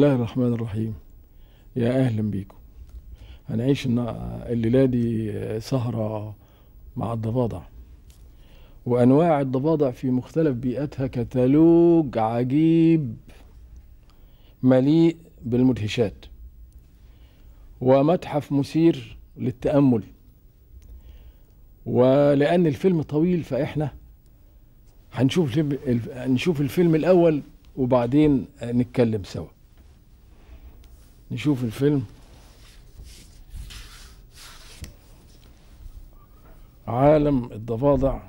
الله الرحمن الرحيم يا أهلا بيكم هنعيش الليلة دي آه، سهرة مع الضفادع وأنواع الضفادع في مختلف بيئاتها كتالوج عجيب مليء بالمدهشات ومتحف مثير للتأمل ولأن الفيلم طويل فإحنا هنشوف نشوف الفيلم الأول وبعدين آه، نتكلم سوا نشوف الفيلم عالم الضفادع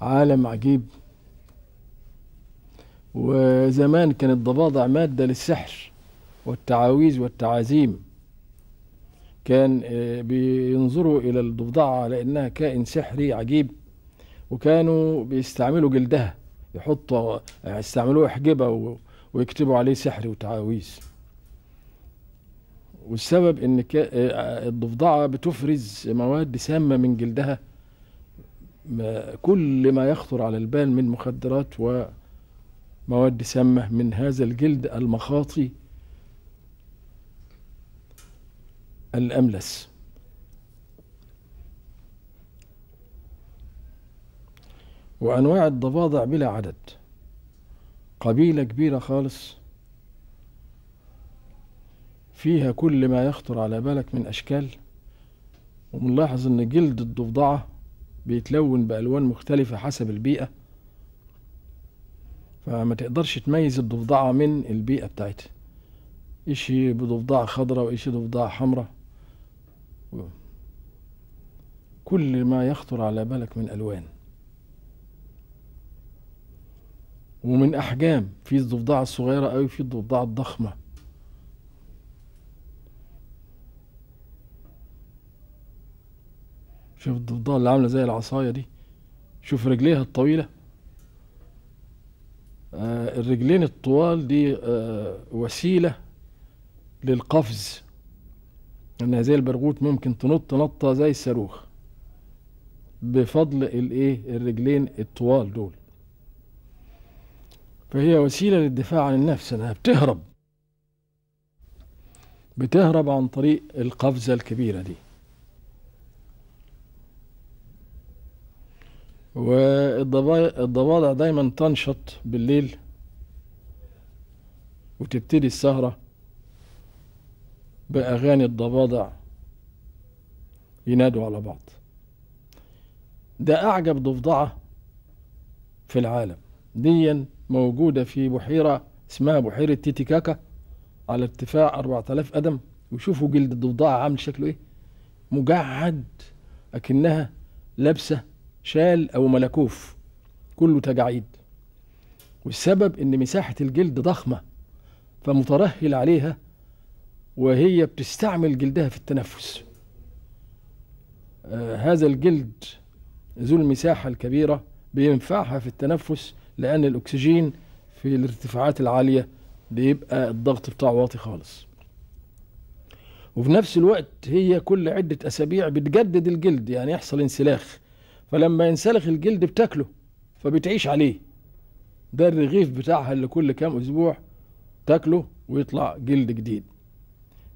عالم عجيب وزمان كان الضفادع مادة للسحر والتعاويذ والتعازيم كان آه، بينظروا إلى الضفدعة على إنها كائن سحري عجيب وكانوا بيستعملوا جلدها يحطوا آه، يستعملوه أحجبة ويكتبوا عليه سحر وتعاويذ والسبب ان آه، آه، الضفدعه بتفرز مواد سامه من جلدها كل ما يخطر على البال من مخدرات ومواد سامه من هذا الجلد المخاطي الاملس وأنواع الضفادع بلا عدد قبيلة كبيرة خالص فيها كل ما يخطر على بالك من أشكال وبنلاحظ إن جلد الضفدعة بيتلون بألوان مختلفة حسب البيئة فما تقدرش تميز الضفدعة من البيئة بتاعتها إشي بضفدعة خضراء وإشي ضفدعة حمراء كل ما يخطر على بالك من ألوان ومن احجام في الضفدعه الصغيره قوي في الضفدعه الضخمه شوف الضفدعه اللي عامله زي العصايه دي شوف رجليها الطويله آه الرجلين الطوال دي آه وسيله للقفز انها زي البرغوت ممكن تنط نطه زي الصاروخ بفضل الايه الرجلين الطوال دول فهي وسيلة للدفاع عن النفس انها بتهرب بتهرب عن طريق القفزة الكبيرة دي والضفادع دايما تنشط بالليل وتبتدي السهرة بأغاني الضباضع ينادوا على بعض ده أعجب ضفدعة في العالم ديا موجودة في بحيرة اسمها بحيرة تيتيكاكا على ارتفاع 4000 قدم وشوفوا جلد الضفدعة عامل شكله ايه مجعد أكنها لابسة شال أو ملكوف كله تجاعيد والسبب إن مساحة الجلد ضخمة فمترهل عليها وهي بتستعمل جلدها في التنفس آه هذا الجلد ذو المساحة الكبيرة بينفعها في التنفس لأن الأكسجين في الارتفاعات العالية بيبقى الضغط بتاعه واطي خالص وفي نفس الوقت هي كل عدة أسابيع بتجدد الجلد يعني يحصل انسلاخ فلما ينسلخ الجلد بتاكله فبتعيش عليه ده الرغيف بتاعها اللي كل كام أسبوع تاكله ويطلع جلد جديد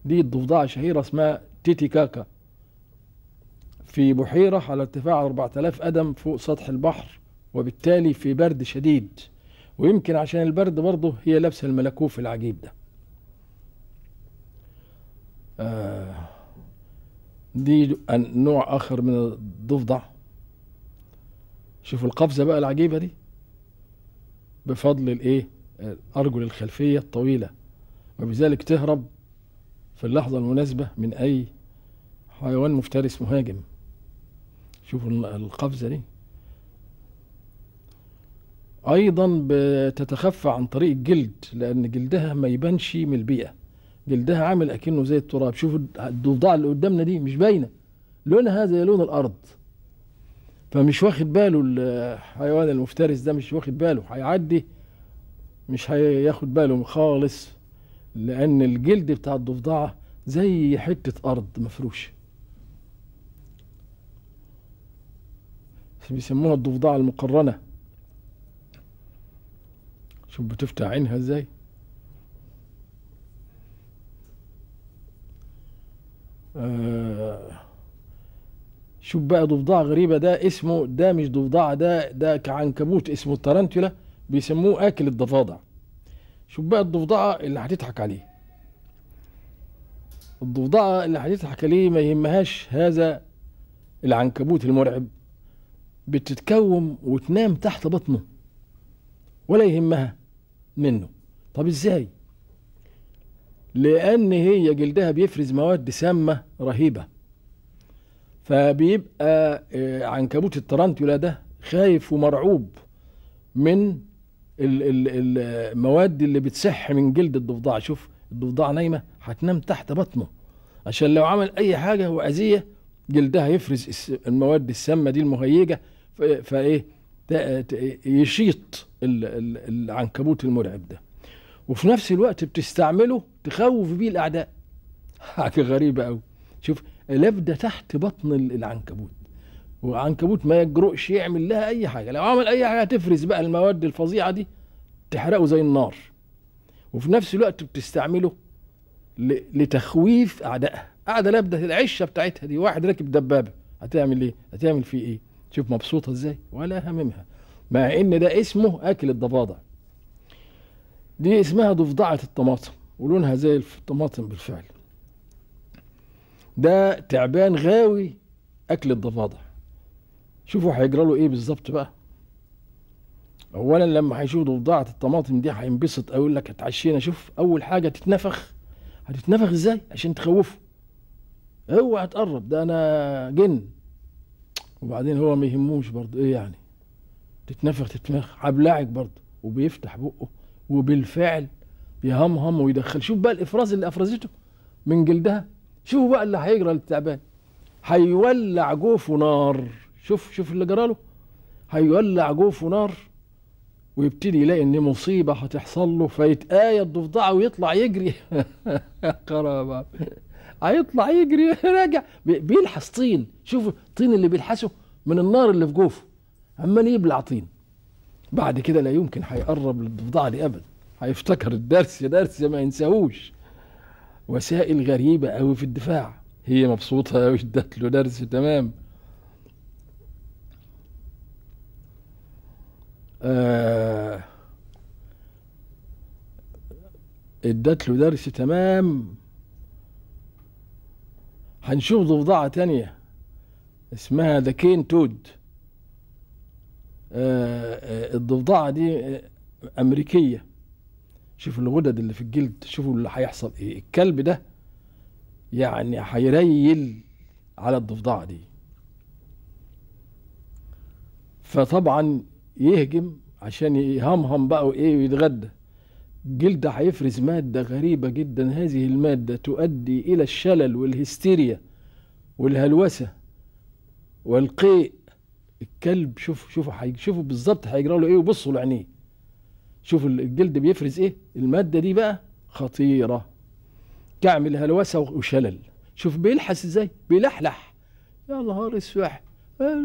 دي الضفدعة شهيرة اسمها تيتي كاكا في بحيرة على ارتفاع 4000 قدم فوق سطح البحر وبالتالي في برد شديد ويمكن عشان البرد برضه هي لابسه الملكوف العجيب ده آه دي نوع اخر من الضفدع شوفوا القفزه بقى العجيبه دي بفضل الايه الارجل الخلفيه الطويله وبذلك تهرب في اللحظه المناسبه من اي حيوان مفترس مهاجم شوفوا القفزه دي ايضا بتتخفى عن طريق الجلد لان جلدها ما يبانش من البيئه جلدها عامل اكنه زي التراب شوفوا الضفدع اللي قدامنا دي مش باينه لونها زي لون الارض فمش واخد باله الحيوان المفترس ده مش واخد باله هيعدي مش هياخد باله خالص لان الجلد بتاع الضفدعه زي حته ارض مفروشه بيسموها الضفدعه المقرنه شوف بتفتح عينها ازاي آه شوف بقى ضفدع غريبة ده اسمه ده مش ضفدع ده ده كعنكبوت اسمه الترنتولا بيسموه آكل الضفادع شوف بقى الضفدعة اللي هتضحك عليه الضفدعة اللي هتضحك عليه ما يهمهاش هذا العنكبوت المرعب بتتكوم وتنام تحت بطنه ولا يهمها منه طب ازاي لان هي جلدها بيفرز مواد سامه رهيبه فبيبقى آه، عنكبوت الترنتولا ده خايف ومرعوب من المواد اللي بتصح من جلد الضفدع شوف الضفدع نايمه هتنام تحت بطنه عشان لو عمل اي حاجه واذيه جلدها يفرز المواد السامه دي المهيجه فايه يشيط العنكبوت المرعب ده وفي نفس الوقت بتستعمله تخوف بيه الاعداء حاجه غريبه قوي شوف لابده تحت بطن العنكبوت وعنكبوت ما يجرؤش يعمل لها اي حاجه لو عمل اي حاجه تفرز بقى المواد الفظيعه دي تحرقه زي النار وفي نفس الوقت بتستعمله لتخويف اعدائها قاعده لابده العشه بتاعتها دي واحد راكب دبابه هتعمل ايه هتعمل فيه ايه شوف مبسوطة ازاي ولا هممها مع ان ده اسمه اكل الضفادع دي اسمها ضفدعة الطماطم ولونها زي الطماطم بالفعل ده تعبان غاوي اكل الضفادع شوفوا هيجرى له ايه بالظبط بقى اولا لما هيشوف ضفدعة الطماطم دي هينبسط او يقول لك اتعشينا شوف اول حاجة تتنفخ هتتنفخ ازاي عشان تخوفه اوعى تقرب ده انا جن وبعدين هو ما يهموش برضه ايه يعني تتنفخ تتنفخ عبلاعك برضه وبيفتح بقه وبالفعل يهمهم ويدخل شوف بقى الافراز اللي افرزته من جلدها شوف بقى اللي هيجرى للتعبان هيولع جوفه نار شوف شوف اللي جرى له هيولع جوفه نار ويبتدي يلاقي ان مصيبه هتحصل له فيتآيه ضفدعه ويطلع يجري يا قرابه هيطلع يجري راجع بيلحس طين شوف الطين اللي بيلحسه من النار اللي في جوفه عمال يبلع طين بعد كده لا يمكن هيقرب للضفدع دي أبدا هيفتكر الدرس درس ما ينساهوش وسائل غريبة أوي في الدفاع هي مبسوطة أوي ادت له درس تمام آه ادت له درس تمام هنشوف ضفدعة تانية اسمها ذا كين تود الضفدعة دي آه، أمريكية شوفوا الغدد اللي في الجلد شوفوا اللي هيحصل ايه الكلب ده يعني هيريل على الضفدعة دي فطبعا يهجم عشان يهمهم بقى وايه ويتغدى جلد هيفرز مادة غريبة جدا هذه المادة تؤدي إلى الشلل والهستيريا والهلوسة والقيء الكلب شوف شوف شوفوا بالظبط هيجرى له ايه وبصوا لعينيه شوفوا الجلد بيفرز ايه المادة دي بقى خطيرة تعمل هلوسة وشلل شوف بيلحس ازاي بيلحلح يا نهار اسوح آه،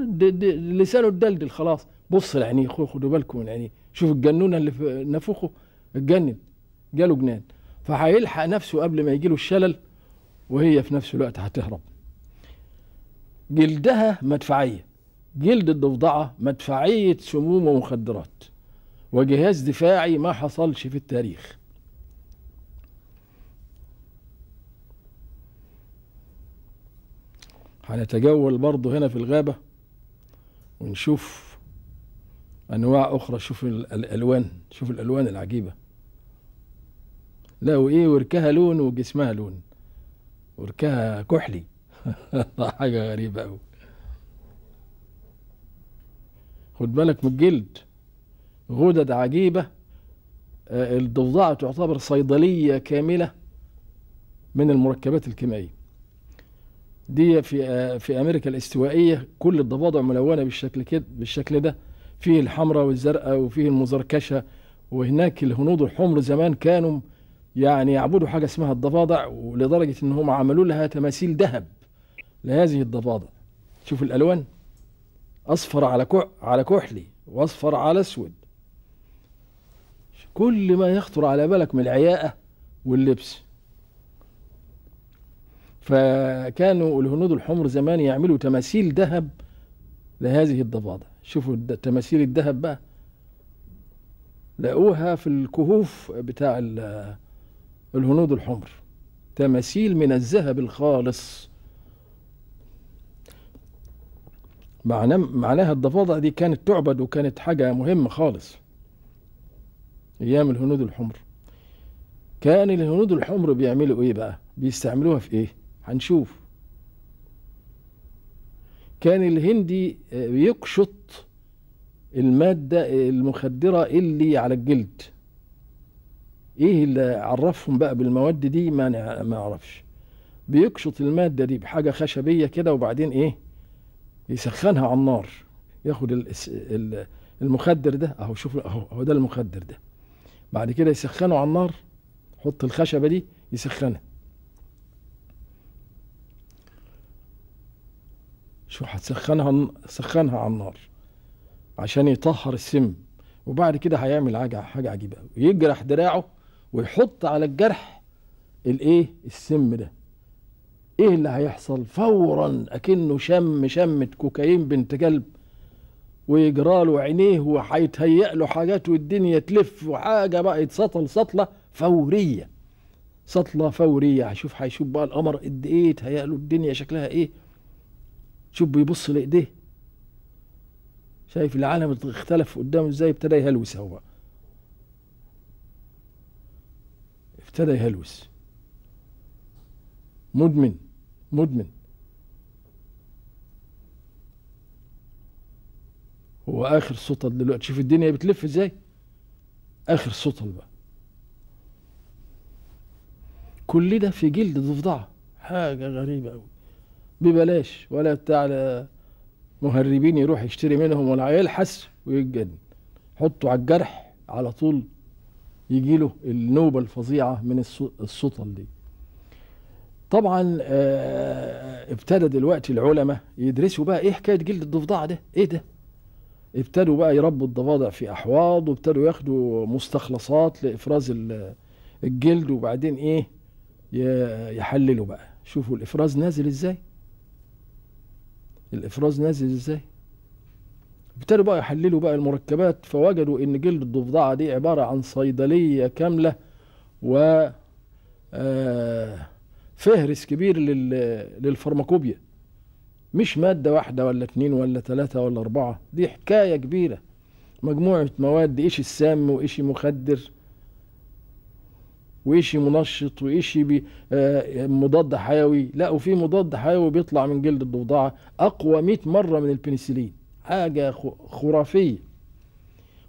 لسانه الدلدل خلاص بص لعينيه خدوا بالكم من عينيه شوف الجنونة اللي في نافوخه اتجنن جاله جنان فهيلحق نفسه قبل ما يجيله الشلل وهي في نفس الوقت هتهرب جلدها مدفعية جلد الضفدعة مدفعية سموم ومخدرات وجهاز دفاعي ما حصلش في التاريخ هنتجول برضه هنا في الغابة ونشوف أنواع أخرى شوف الألوان شوف الألوان العجيبة لا وايه وركها لون وجسمها لون وركها كحلي حاجه غريبه قوي خد بالك من الجلد غدد عجيبه آه، الضفدعه تعتبر صيدليه كامله من المركبات الكيميائيه دي في آه، في امريكا الاستوائيه كل الضفادع ملونه بالشكل كده بالشكل ده فيه الحمراء والزرقاء وفيه المزركشه وهناك الهنود الحمر زمان كانوا يعني يعبدوا حاجه اسمها الضفادع ولدرجه ان هم عملوا لها تماثيل ذهب لهذه الضفادع شوف الالوان اصفر على على كحلي واصفر على اسود كل ما يخطر على بالك من العياءه واللبس فكانوا الهنود الحمر زمان يعملوا تماثيل ذهب لهذه الضفادع شوفوا تماثيل الذهب بقى لقوها في الكهوف بتاع الهنود الحمر تماثيل من الذهب الخالص معناها الضفادع دي كانت تعبد وكانت حاجة مهمة خالص أيام الهنود الحمر كان الهنود الحمر بيعملوا إيه بقى؟ بيستعملوها في إيه؟ هنشوف كان الهندي بيقشط آه، المادة المخدرة اللي على الجلد ايه اللي عرفهم بقى بالمواد دي ما ما اعرفش بيقشط الماده دي بحاجه خشبيه كده وبعدين ايه يسخنها على النار ياخد المخدر ده اهو شوف اهو هو ده المخدر ده بعد كده يسخنه على النار حط الخشبه دي يسخنها شو هتسخنها سخنها على النار عشان يطهر السم وبعد كده هيعمل حاجه عجيبه ويجرح يجرح دراعه ويحط على الجرح الايه السم ده ايه اللي هيحصل فورا اكنه شم شمة كوكايين بنت كلب ويجراله عينيه وهيتهيأ له حاجات والدنيا تلف وحاجة بقى يتسطل سطلة فورية سطلة فورية هشوف هيشوف بقى القمر قد ايه تهيأ له الدنيا شكلها ايه شوف بيبص لإيديه شايف العالم اختلف قدامه ازاي ابتدى يهلوس هو بقى ابتدى يهلوس مدمن مدمن هو اخر سطل دلوقتي شوف الدنيا بتلف ازاي اخر سطل بقى كل ده في جلد ضفدعه حاجه غريبه قوي ببلاش ولا بتاع مهربين يروح يشتري منهم ولا يلحس ويتجن حطه على الجرح على طول يجي له النوبه الفظيعه من السطل دي طبعا آه، ابتدى دلوقتي العلماء يدرسوا بقى ايه حكايه جلد الضفدع ده ايه ده ابتدوا بقى يربوا الضفادع في احواض وابتدوا ياخدوا مستخلصات لافراز الجلد وبعدين ايه يحللوا بقى شوفوا الافراز نازل ازاي الافراز نازل ازاي ابتدوا بقى يحللوا بقى المركبات فوجدوا ان جلد الضفدعه دي عباره عن صيدليه كامله و آه، فهرس كبير للفارماكوبيا مش ماده واحده ولا اتنين ولا تلاته ولا اربعه دي حكايه كبيره مجموعه مواد ايش السام وايش مخدر وإشي منشط وإشي آه، مضاد حيوي لا وفي مضاد حيوي بيطلع من جلد الضفدعة أقوى 100 مرة من البنسلين حاجة خرافية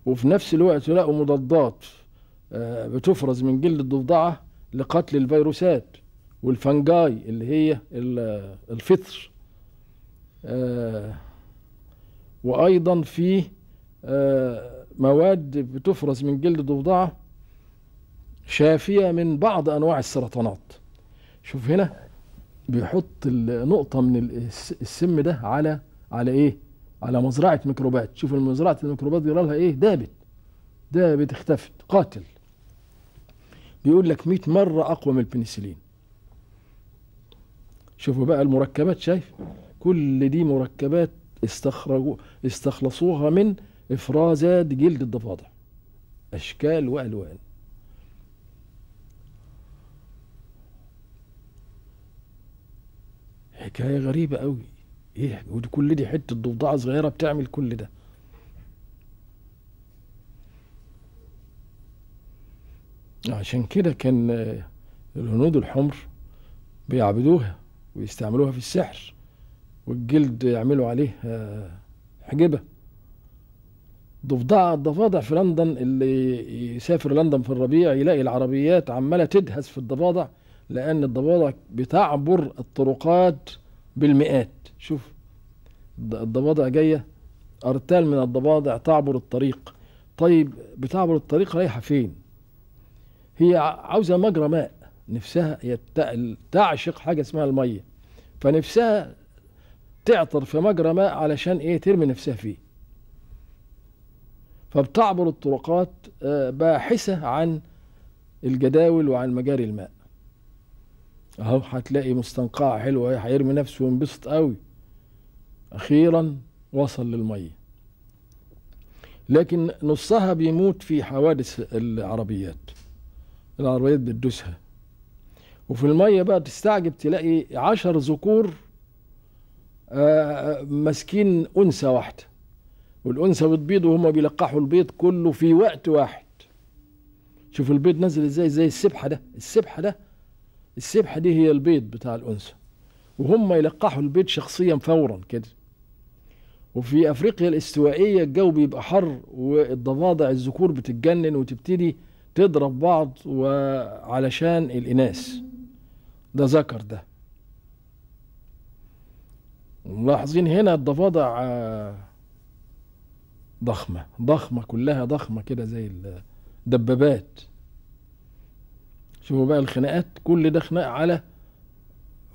وفي نفس الوقت يلاقوا مضادات آه، بتفرز من جلد الضفدعة لقتل الفيروسات والفنجاي اللي هي الفطر آه، وأيضا في آه، مواد بتفرز من جلد الضفدعة شافية من بعض أنواع السرطانات شوف هنا بيحط النقطه من السم ده على على إيه؟ على مزرعه ميكروبات شوف مزرعه الميكروبات جرى لها ايه دابت دابت اختفت قاتل بيقول لك 100 مره اقوى من البنسلين شوفوا بقى المركبات شايف كل دي مركبات استخرجوا استخلصوها من افرازات جلد الضفادع اشكال والوان حكايه غريبه قوي ايه ودي كل دي حته ضفدعه صغيره بتعمل كل ده عشان كده كان آه، الهنود الحمر بيعبدوها ويستعملوها في السحر والجلد يعملوا عليه حجبة ضفدع الضفادع في لندن اللي يسافر لندن في الربيع يلاقي العربيات عمالة تدهس في الضفادع لأن الضفادع بتعبر الطرقات بالمئات شوف الضباضع جايه ارتال من الضباضع تعبر الطريق طيب بتعبر الطريق رايحه فين هي عاوزه مجرى ماء نفسها هي تعشق حاجه اسمها الميه فنفسها تعطر في مجرى ماء علشان ايه ترمي نفسها فيه فبتعبر الطرقات آه، باحثه عن الجداول وعن مجاري الماء اهو هتلاقي مستنقع حلو هيرمي نفسه وينبسط قوي أخيرا وصل للمية لكن نصها بيموت في حوادث العربيات العربيات بتدوسها وفي المية بقى تستعجب تلاقي عشر ذكور آه، آه، ماسكين أنثى واحدة والأنثى بتبيض وهم بيلقحوا البيض كله في وقت واحد شوف البيض نزل ازاي زي السبحة ده السبحة ده السبحة دي هي البيض بتاع الأنثى وهم يلقحوا البيض شخصيا فورا كده وفي افريقيا الاستوائيه الجو بيبقى حر والضفادع الذكور بتتجنن وتبتدي تضرب بعض وعلشان الاناث ده ذكر ده ملاحظين هنا الضفادع آه، ضخمه ضخمه كلها ضخمه كده زي الدبابات شوفوا بقى الخناقات كل ده خناق على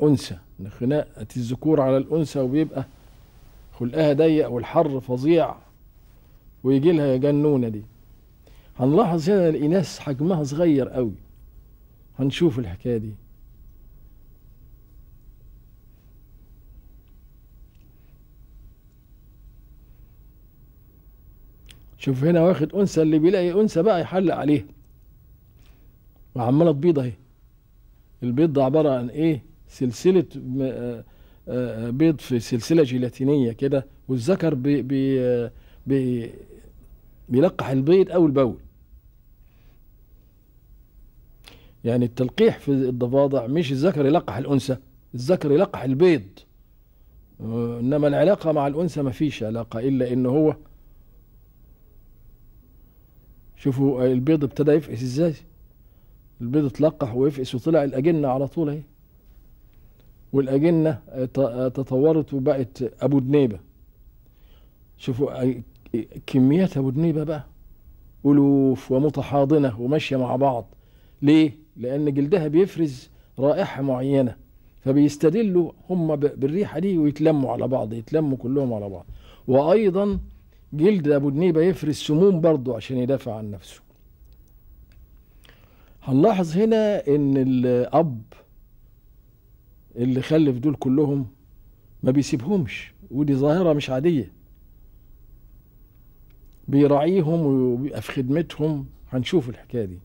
انثى خناقه الذكور على الانثى وبيبقى خلقها ضيق والحر فظيع ويجي لها جنونة دي هنلاحظ هنا الإناث حجمها صغير قوي هنشوف الحكاية دي شوف هنا واخد أنثى اللي بيلاقي أنثى بقى يحلق عليها وعمالة تبيض أهي البيض ده عبارة عن إيه سلسلة آه، بيض في سلسله جيلاتينيه كده والذكر بي بي بي بيلقح البيض او البول يعني التلقيح في الضفادع مش الذكر يلقح الانثى الذكر يلقح البيض انما العلاقه مع الانثى ما فيش علاقه الا ان هو شوفوا البيض ابتدى يفقس ازاي البيض اتلقح ويفقس وطلع الاجنه على طول اهي والأجنة آه، آه، تطورت وبقت أبو دنيبة شوفوا آه، كميات أبو دنيبة بقى ألوف ومتحاضنة وماشية مع بعض ليه؟ لأن جلدها بيفرز رائحة معينة فبيستدلوا هم بالريحة دي ويتلموا على بعض يتلموا كلهم على بعض وأيضا جلد أبو دنيبة يفرز سموم برضه عشان يدافع عن نفسه هنلاحظ هنا ان الاب اللي خلف دول كلهم ما بيسيبهمش ودي ظاهرة مش عادية بيراعيهم وبيبقى في خدمتهم هنشوف الحكاية دي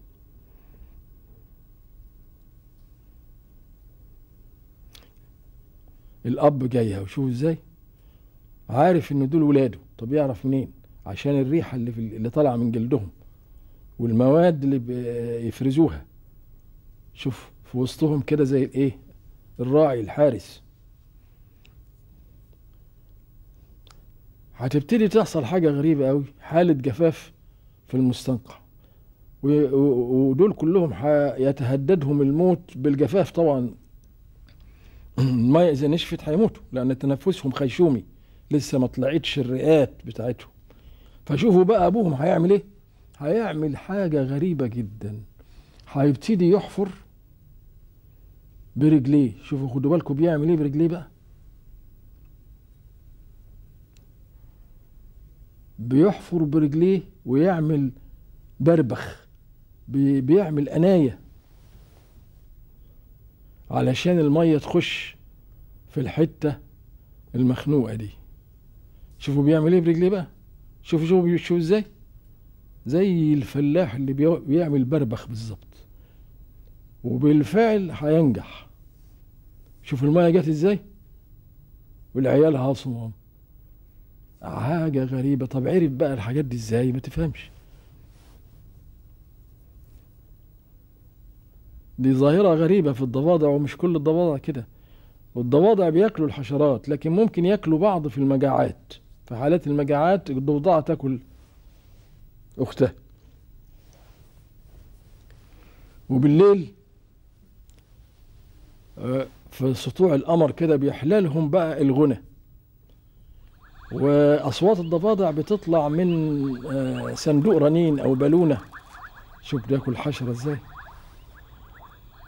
الأب جاي وشوف ازاي عارف ان دول ولاده طب يعرف منين عشان الريحة اللي, في اللي طالعة من جلدهم والمواد اللي بيفرزوها شوف في وسطهم كده زي الايه الراعي الحارس هتبتدي تحصل حاجة غريبة قوي حالة جفاف في المستنقع ودول كلهم يتهددهم الموت بالجفاف طبعا المية إذا نشفت هيموتوا لأن تنفسهم خيشومي لسه ما طلعتش الرئات بتاعتهم فشوفوا بقى أبوهم هيعمل إيه هيعمل حاجة غريبة جدا هيبتدي يحفر برجليه شوفوا خدوا بالكم بيعمل ايه برجليه بقى بيحفر برجليه ويعمل بربخ بيعمل أناية علشان الميه تخش في الحته المخنوقه دي شوفوا بيعمل ايه برجليه بقى شوفوا شوفوا بيشوفوا ازاي زي الفلاح اللي بيعمل بربخ بالظبط وبالفعل هينجح شوف المايه جت ازاي والعيال عاصمهم حاجه غريبه طب عرف بقى الحاجات دي ازاي ما تفهمش دي ظاهره غريبه في الضفادع ومش كل الضفادع كده والضفادع بياكلوا الحشرات لكن ممكن ياكلوا بعض في المجاعات في حالات المجاعات الضفدعه تاكل اختها وبالليل آه، في سطوع القمر كده بيحلالهم بقى الغنى واصوات الضفادع بتطلع من آه، صندوق رنين او بالونه شوف بياكل حشره ازاي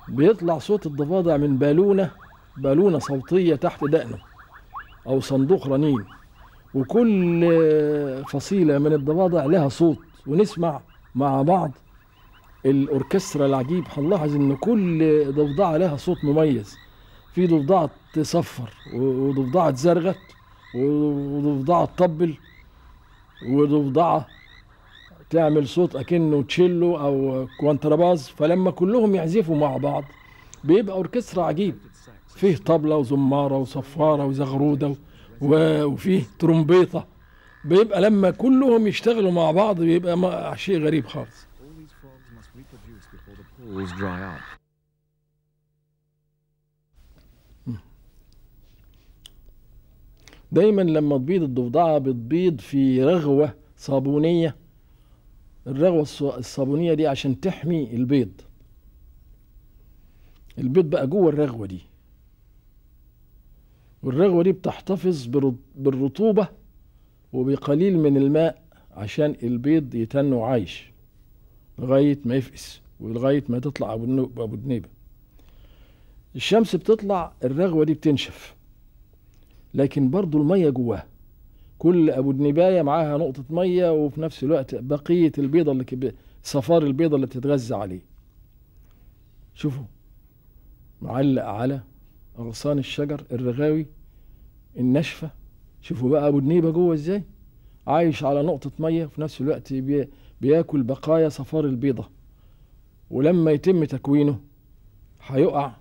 بيطلع صوت الضفادع من بالونه بالونه صوتيه تحت دقنه او صندوق رنين وكل فصيله من الضفادع لها صوت ونسمع مع بعض الاوركسترا العجيب هنلاحظ ان كل ضفدعه لها صوت مميز في ضفدعة صفر وضفدعة زرغت وضفدعة تطبل وضفدعة تعمل صوت اكنه تشيلو او كوانترباز فلما كلهم يعزفوا مع بعض بيبقى اوركسترا عجيب فيه طبلة وزمارة وصفارة وزغرودة وفيه ترومبيطة بيبقى لما كلهم يشتغلوا مع بعض بيبقى شيء غريب خالص دايما لما تبيض الضفدعه بتبيض في رغوه صابونيه الرغوه الصابونيه دي عشان تحمي البيض البيض بقى جوه الرغوه دي والرغوه دي بتحتفظ بالرطوبه وبقليل من الماء عشان البيض يتن وعايش لغايه ما يفقس ولغايه ما تطلع ابو النوبه الشمس بتطلع الرغوه دي بتنشف لكن برضو المية جواها كل ابو دنبايه معاها نقطه ميه وفي نفس الوقت بقيه البيضه اللي كب... صفار البيضه اللي بتتغذى عليه شوفوا معلق على اغصان الشجر الرغاوي الناشفه شوفوا بقى ابو دنيبه جوه ازاي عايش على نقطه ميه وفي نفس الوقت بي... بياكل بقايا صفار البيضه ولما يتم تكوينه هيقع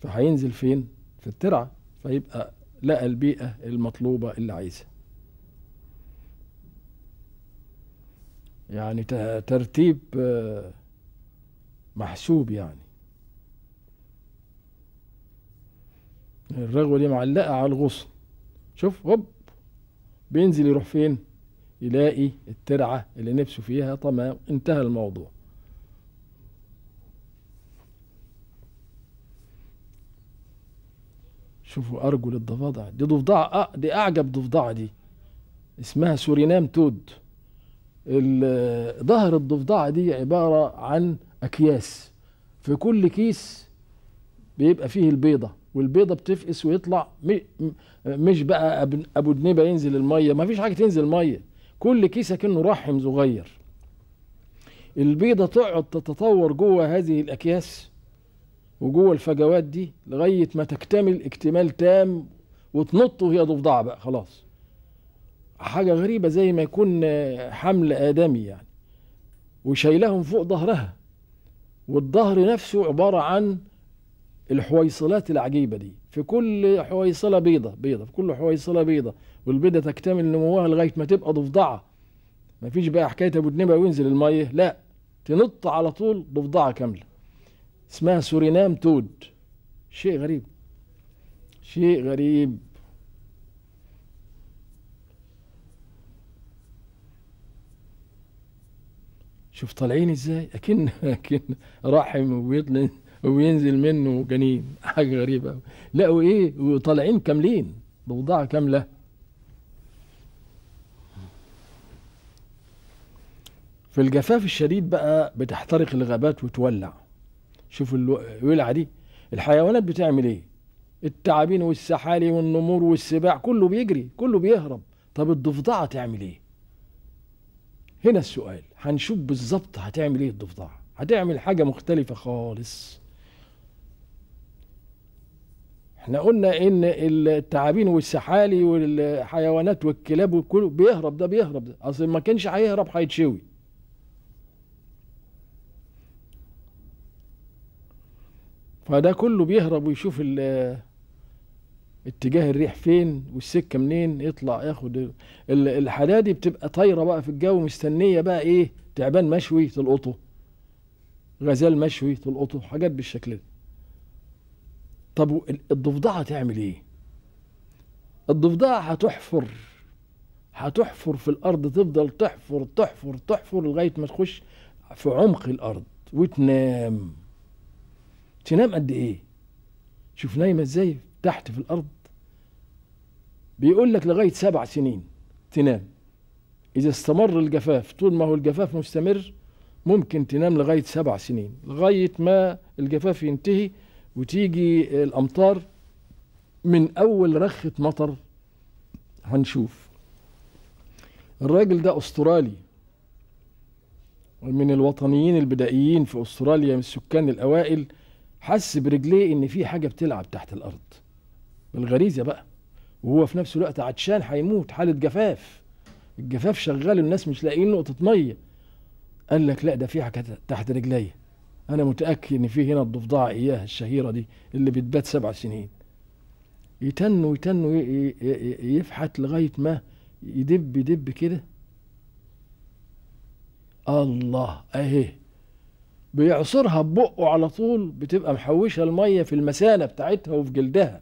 فهينزل فين في الترعه فيبقى لقى البيئة المطلوبة اللي عايزها يعني ترتيب محسوب يعني الرغوة دي معلقة على الغصن شوف هوب بينزل يروح فين يلاقي الترعة اللي نفسه فيها تمام انتهى الموضوع شوفوا ارجل الضفادع دي ضفدعه آه، دي اعجب ضفدعه دي اسمها سورينام تود ظهر الضفدعه دي عباره عن اكياس في كل كيس بيبقى فيه البيضه والبيضه بتفقس ويطلع مش بقى ابو دنيبه ينزل الميه ما فيش حاجه تنزل ميه كل كيس كأنه رحم صغير البيضه تقعد تتطور جوه هذه الاكياس وجوه الفجوات دي لغايه ما تكتمل اكتمال تام وتنط وهي ضفدعه بقى خلاص حاجه غريبه زي ما يكون آه، حمل ادمي يعني وشايلهم فوق ظهرها والظهر نفسه عباره عن الحويصلات العجيبه دي في كل حويصله بيضه بيضه في كل حويصله بيضه والبيضه تكتمل نموها لغايه ما تبقى ضفدعه مفيش بقى حكايه ابو دنيبه وينزل الميه لا تنط على طول ضفدعه كامله اسمها سورينام تود شيء غريب شيء غريب شوف طالعين ازاي اكن اكن رحم وبيطلع وبينزل منه جنين حاجه غريبه أوي. لا وايه وطالعين كاملين بوضع كامله في الجفاف الشديد بقى بتحترق الغابات وتولع شوف الولعه دي الحيوانات بتعمل ايه التعابين والسحالي والنمور والسباع كله بيجري كله بيهرب طب الضفدعه تعمل ايه هنا السؤال هنشوف بالظبط هتعمل ايه الضفدعه هتعمل حاجه مختلفه خالص احنا قلنا ان التعابين والسحالي والحيوانات والكلاب وكله بيهرب ده بيهرب ده اصل ما كانش هيهرب هيتشوي فده كله بيهرب ويشوف اتجاه الريح فين والسكه منين يطلع ياخد الحدادي بتبقى طايره بقى في الجو مستنيه بقى ايه تعبان مشوي تلقطه غزال مشوي تلقطه حاجات بالشكل ده طب الضفدعه تعمل ايه الضفدعه هتحفر هتحفر في الارض تفضل تحفر تحفر تحفر لغايه ما تخش في عمق الارض وتنام تنام قد ايه شوف نايمه ازاي تحت في الارض بيقول لك لغايه سبع سنين تنام اذا استمر الجفاف طول ما هو الجفاف مستمر ممكن تنام لغايه سبع سنين لغايه ما الجفاف ينتهي وتيجي الامطار من اول رخه مطر هنشوف الراجل ده استرالي من الوطنيين البدائيين في استراليا من السكان الاوائل حس برجليه ان في حاجه بتلعب تحت الارض بالغريزه بقى وهو في نفس الوقت عطشان هيموت حاله جفاف الجفاف شغال الناس مش لاقيين نقطه ميه قال لك لا ده في حاجه تحت رجلي انا متاكد ان في هنا الضفدعه اياها الشهيره دي اللي بتبات سبع سنين يتن ويتن يفحت لغايه ما يدب يدب كده الله اهي بيعصرها ببقه على طول بتبقى محوشه الميه في المثانه بتاعتها وفي جلدها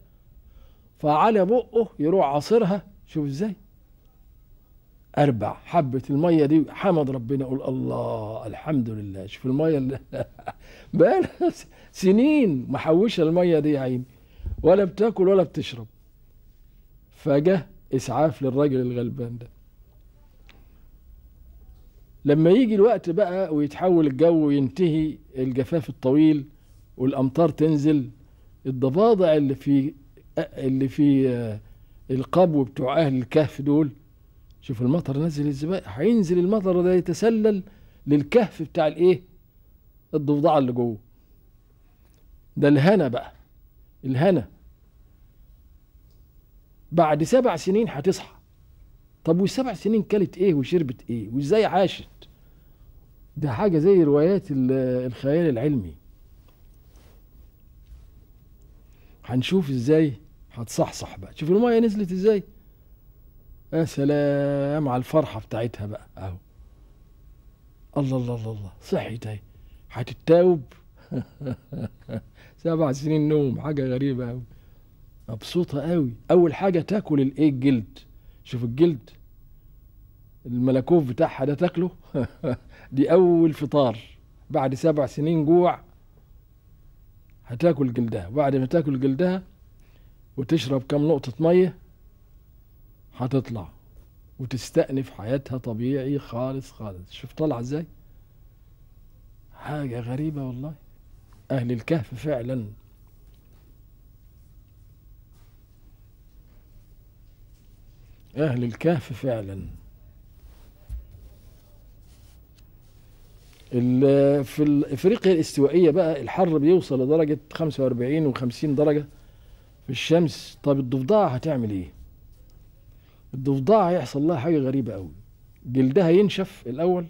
فعلى بقه يروح عاصرها شوف ازاي اربع حبه الميه دي حمد ربنا يقول الله الحمد لله شوف الميه اللي بقى سنين محوشه الميه دي يا عيني ولا بتاكل ولا بتشرب فجاه اسعاف للراجل الغلبان ده لما يجي الوقت بقى ويتحول الجو وينتهي الجفاف الطويل والامطار تنزل الضفادع اللي في اللي في آه، القبو بتوع اهل الكهف دول شوف المطر نزل ازاي هينزل المطر ده يتسلل للكهف بتاع الايه الضفدعه اللي جوه ده الهنا بقى الهنا بعد سبع سنين هتصحى طب والسبع سنين كلت ايه وشربت ايه وازاي عاشت ده حاجة زي روايات الخيال العلمي هنشوف ازاي هتصحصح بقى شوف المية نزلت ازاي يا سلام على الفرحة بتاعتها بقى اهو الله الله الله الله صحيت اهي هتتاوب سبع سنين نوم حاجة غريبة أوي مبسوطة أوي أول حاجة تاكل الإيه الجلد شوف الجلد الملكوف بتاعها ده تاكله دي اول فطار بعد سبع سنين جوع هتاكل جلدها بعد ما تاكل جلدها وتشرب كم نقطة مية هتطلع وتستأنف حياتها طبيعي خالص خالص شوف طالعة ازاي حاجة غريبة والله أهل الكهف فعلا أهل الكهف فعلا في افريقيا الاستوائيه بقى الحر بيوصل لدرجه 45 و50 درجه في الشمس طب الضفدعه هتعمل ايه الضفدعه هيحصل لها حاجه غريبه قوي جلدها ينشف الاول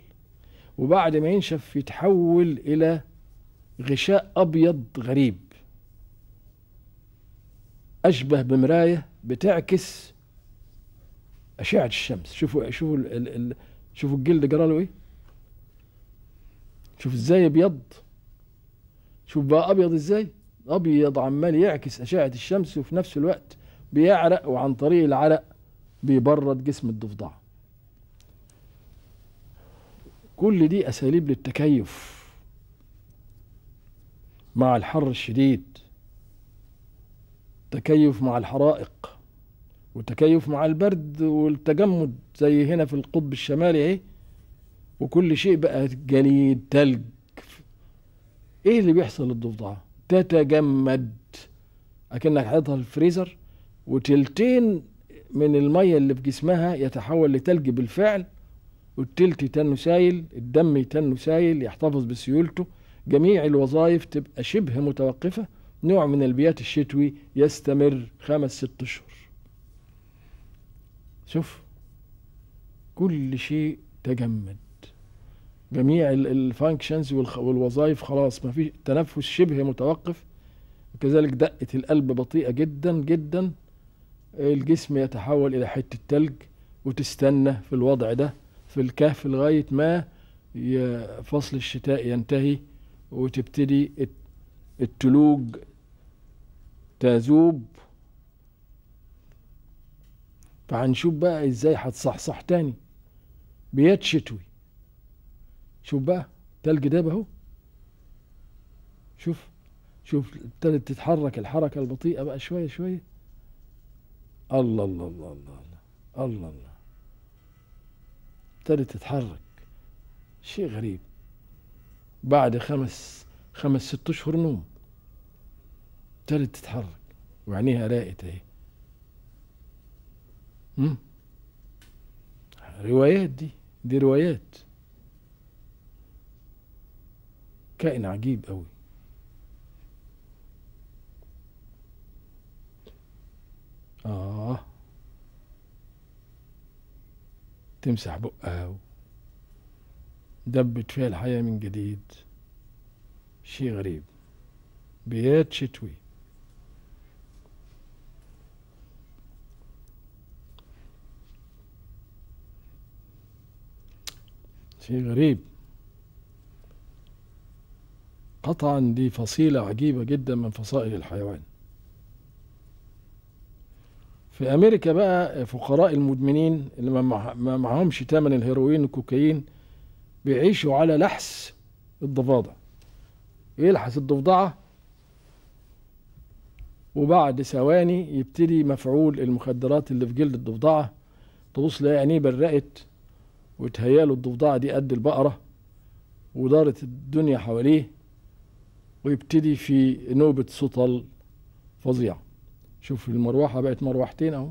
وبعد ما ينشف يتحول الى غشاء ابيض غريب اشبه بمرايه بتعكس اشعه الشمس شوفوا شوفوا شوفوا الجلد جراله ايه شوف ازاي ابيض شوف بقى ابيض ازاي ابيض عمال يعكس اشعه الشمس وفي نفس الوقت بيعرق وعن طريق العرق بيبرد جسم الضفدع كل دي اساليب للتكيف مع الحر الشديد تكيف مع الحرائق وتكيف مع البرد والتجمد زي هنا في القطب الشمالي اهي وكل شيء بقى جليد تلج ايه اللي بيحصل للضفدعه تتجمد اكنك حاططها في الفريزر وتلتين من الميه اللي في جسمها يتحول لتلج بالفعل والتلت يتنه سايل الدم يتنه سايل يحتفظ بسيولته جميع الوظائف تبقى شبه متوقفه نوع من البيات الشتوي يستمر خمس ست اشهر شوف كل شيء تجمد جميع الفانكشنز والوظائف خلاص ما فيش تنفس شبه متوقف وكذلك دقة القلب بطيئة جدا جدا الجسم يتحول إلى حتة تلج وتستنى في الوضع ده في الكهف لغاية ما فصل الشتاء ينتهي وتبتدي التلوج تذوب فهنشوف بقى ازاي هتصحصح تاني بيت شتوي شوف بقى تلج ده اهو شوف شوف ابتدت تتحرك الحركة البطيئة بقى شوية شوية الله الله الله الله الله الله الله ابتدت تتحرك شيء غريب بعد خمس خمس ست اشهر نوم ابتدت تتحرك وعينيها راقت اهي روايات دي دي روايات كائن عجيب قوي آه تمسح بقها دبت فيها الحياة من جديد شيء غريب بيات شتوي شيء غريب قطعا دي فصيلة عجيبة جدا من فصائل الحيوان في أمريكا بقى فقراء المدمنين اللي ما معهمش تمن الهيروين والكوكايين بيعيشوا على لحس الضفادع يلحس إيه الضفدعة وبعد ثواني يبتدي مفعول المخدرات اللي في جلد الضفدعة تبص لها عينيه برقت وتهياله الضفدعة دي قد البقرة ودارت الدنيا حواليه ويبتدي في نوبة سطل فظيعة شوف المروحة بقت مروحتين اهو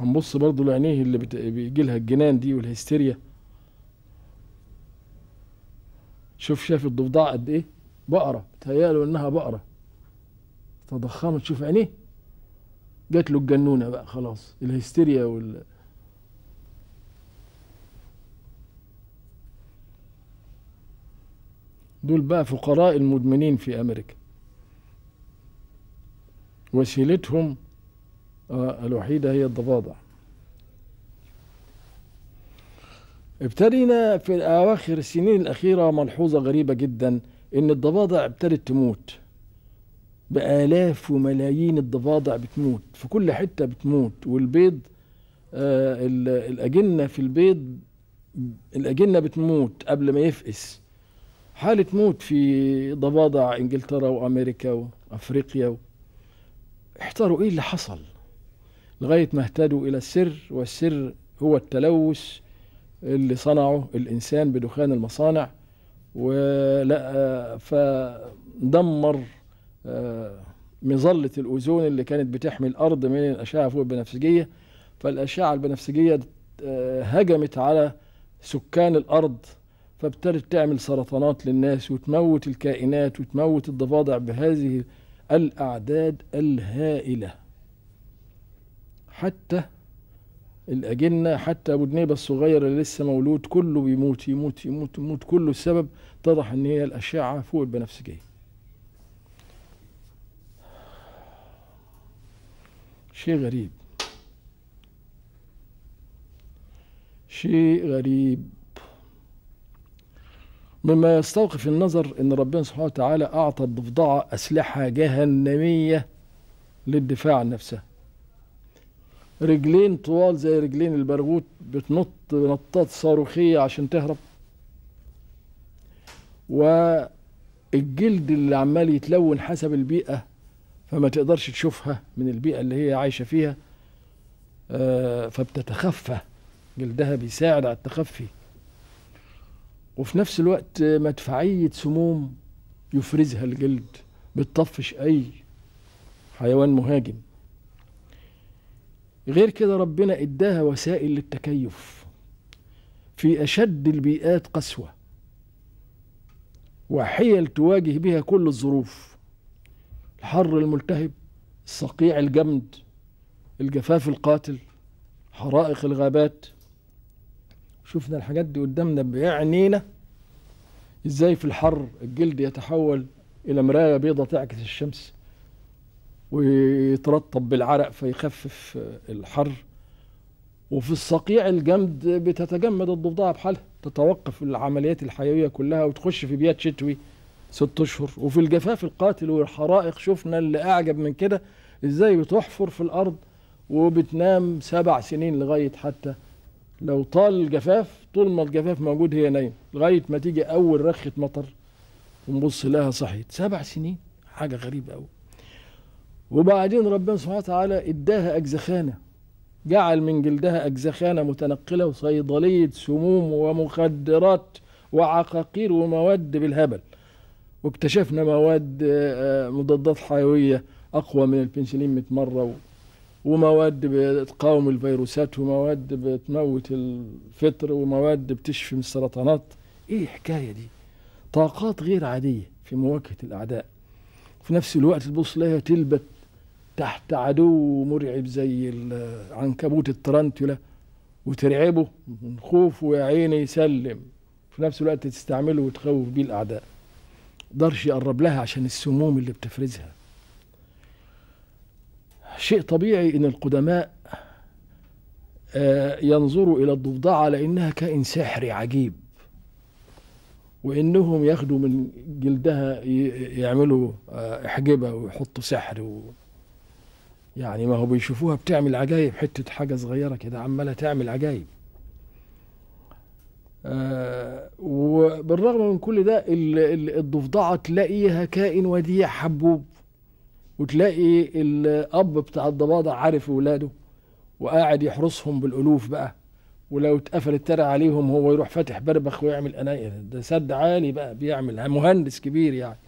هنبص برضو لعينيه اللي بيجي لها الجنان دي والهستيريا شوف شاف الضفدع قد ايه بقرة تهيأله انها بقرة تضخمت شوف عينيه جات له الجنونة بقى خلاص الهستيريا وال دول بقى فقراء المدمنين في أمريكا وسيلتهم آه، الوحيدة هي الضفادع ابتدينا في أواخر السنين الأخيرة ملحوظة غريبة جدا إن الضفادع ابتدت تموت بآلاف وملايين الضفادع بتموت في كل حتة بتموت والبيض آه الأجنة في البيض الأجنة بتموت قبل ما يفقس حالة موت في ضفادع انجلترا وامريكا وافريقيا احتاروا ايه اللي حصل لغاية ما اهتدوا الى السر والسر هو التلوث اللي صنعه الانسان بدخان المصانع ولا فدمر آه، مظلة الأوزون اللي كانت بتحمي الأرض من الأشعة فوق البنفسجية فالأشعة البنفسجية آه، هجمت على سكان الأرض فابتدت تعمل سرطانات للناس وتموت الكائنات وتموت الضفادع بهذه الأعداد الهائلة حتى الأجنة حتى أبو دنيبة الصغير اللي لسه مولود كله بيموت يموت يموت يموت كله السبب اتضح إن هي الأشعة فوق البنفسجية شيء غريب شيء غريب مما يستوقف النظر ان ربنا سبحانه وتعالى اعطى الضفدعه اسلحه جهنميه للدفاع عن نفسها رجلين طوال زي رجلين البرغوت بتنط نطات صاروخيه عشان تهرب والجلد اللي عمال يتلون حسب البيئه فما تقدرش تشوفها من البيئه اللي هي عايشه فيها آه، فبتتخفى جلدها بيساعد على التخفي وفي نفس الوقت مدفعية سموم يفرزها الجلد بتطفش أي حيوان مهاجم غير كده ربنا اداها وسائل للتكيف في أشد البيئات قسوة وحيل تواجه بها كل الظروف الحر الملتهب الصقيع الجمد الجفاف القاتل حرائق الغابات شفنا الحاجات دي قدامنا بعينينا ازاي في الحر الجلد يتحول الى مرايه بيضة تعكس الشمس ويترطب بالعرق فيخفف الحر وفي الصقيع الجمد بتتجمد الضفدعه بحالها تتوقف العمليات الحيويه كلها وتخش في بيئات شتوي ست اشهر وفي الجفاف القاتل والحرائق شفنا اللي اعجب من كده ازاي بتحفر في الارض وبتنام سبع سنين لغايه حتى لو طال الجفاف طول ما الجفاف موجود هي نايمة لغاية ما تيجي أول رخة مطر ونبص لها صحيت سبع سنين حاجة غريبة أوي وبعدين ربنا سبحانه وتعالى اداها أجزخانة جعل من جلدها أجزخانة متنقلة وصيدلية سموم ومخدرات وعقاقير ومواد بالهبل واكتشفنا مواد آه، آه، مضادات حيوية أقوى من البنسلين 100 مرة ومواد بتقاوم الفيروسات ومواد بتموت الفطر ومواد بتشفي من السرطانات ايه الحكايه دي طاقات غير عاديه في مواجهه الاعداء في نفس الوقت تبص لها تلبت تحت عدو مرعب زي العنكبوت الترنتولا وترعبه من خوفه ويا عيني يسلم في نفس الوقت تستعمله وتخوف بيه الاعداء قدرش يقرب لها عشان السموم اللي بتفرزها شيء طبيعي ان القدماء آه، ينظروا الى الضفدعه على انها كائن سحري عجيب وانهم ياخدوا من جلدها يعملوا آه، حجبه ويحطوا سحر و يعني ما هو بيشوفوها بتعمل عجايب حته حاجه صغيره كده عماله تعمل عجايب آه وبالرغم من كل ده الضفدعه تلاقيها كائن وديع حبوب وتلاقي الاب بتاع الضباضه عارف ولاده وقاعد يحرسهم بالالوف بقى ولو اتقفل الترع عليهم هو يروح فاتح بربخ ويعمل قنايق ده سد عالي بقى بيعمل مهندس كبير يعني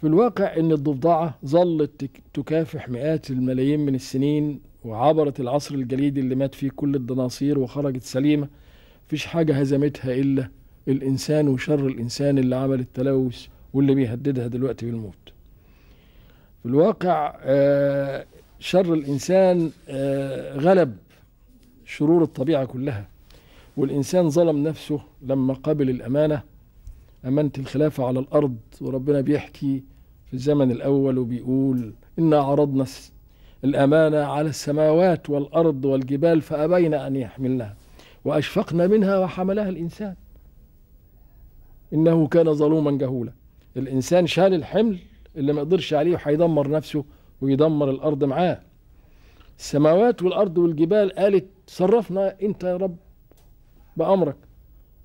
في الواقع ان الضفدعه ظلت تكافح مئات الملايين من السنين وعبرت العصر الجليدي اللي مات فيه كل الدناصير وخرجت سليمه مفيش حاجه هزمتها الا الانسان وشر الانسان اللي عمل التلوث واللي بيهددها دلوقتي بالموت في الواقع آه، شر الإنسان آه، غلب شرور الطبيعة كلها والإنسان ظلم نفسه لما قبل الأمانة أمانة الخلافة على الأرض وربنا بيحكي في الزمن الأول وبيقول إنا عرضنا الأمانة على السماوات والأرض والجبال فأبين أن يحملنها وأشفقنا منها وحملها الإنسان إنه كان ظلوما جهولا الإنسان شال الحمل اللي ما يقدرش عليه وهيدمر نفسه ويدمر الارض معاه السماوات والارض والجبال قالت صرفنا انت يا رب بامرك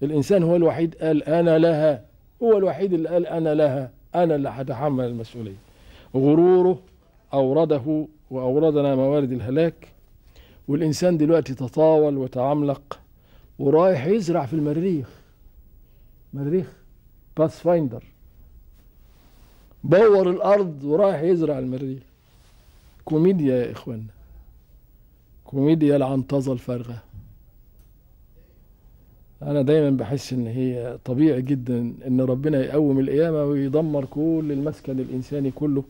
الانسان هو الوحيد قال انا لها هو الوحيد اللي قال انا لها انا اللي هتحمل المسؤوليه غروره اورده واوردنا موارد الهلاك والانسان دلوقتي تطاول وتعملق ورايح يزرع في المريخ مريخ باث فايندر بور الارض وراح يزرع المريخ كوميديا يا اخوانا كوميديا العنطزه الفارغه انا دايما بحس ان هي طبيعي جدا ان ربنا يقوم القيامه ويدمر كل المسكن الانساني كله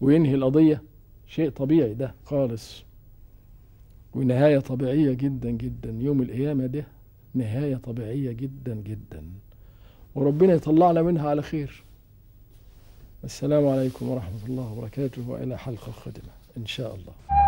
وينهي القضيه شيء طبيعي ده خالص ونهايه طبيعيه جدا جدا يوم القيامه ده نهايه طبيعيه جدا جدا وربنا يطلعنا منها على خير السلام عليكم ورحمة الله وبركاته وإلى حلقة قادمة إن شاء الله